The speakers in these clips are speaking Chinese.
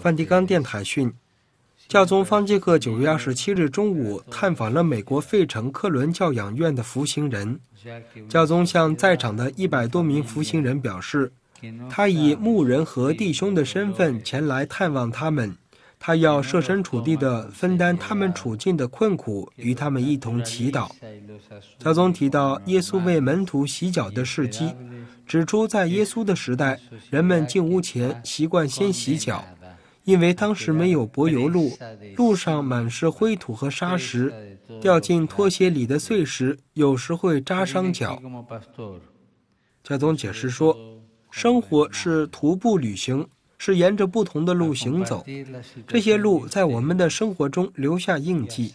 梵蒂冈电台讯，教宗方济各九月二十七日中午探访了美国费城科伦教养院的服刑人。教宗向在场的一百多名服刑人表示，他以牧人和弟兄的身份前来探望他们。他要设身处地地分担他们处境的困苦，与他们一同祈祷。教宗提到耶稣为门徒洗脚的事迹。指出，在耶稣的时代，人们进屋前习惯先洗脚，因为当时没有柏油路，路上满是灰土和沙石，掉进拖鞋里的碎石有时会扎伤脚。加总解释说，生活是徒步旅行。是沿着不同的路行走，这些路在我们的生活中留下印记。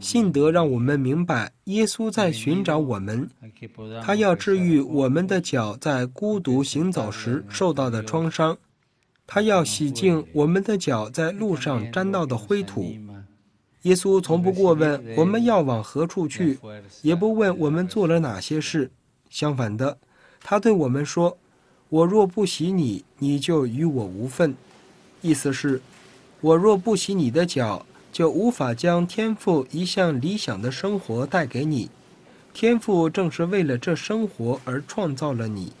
信德让我们明白，耶稣在寻找我们，他要治愈我们的脚在孤独行走时受到的创伤，他要洗净我们的脚在路上沾到的灰土。耶稣从不过问我们要往何处去，也不问我们做了哪些事。相反的，他对我们说。我若不洗你，你就与我无份。意思是，我若不洗你的脚，就无法将天赋一项理想的生活带给你。天赋正是为了这生活而创造了你。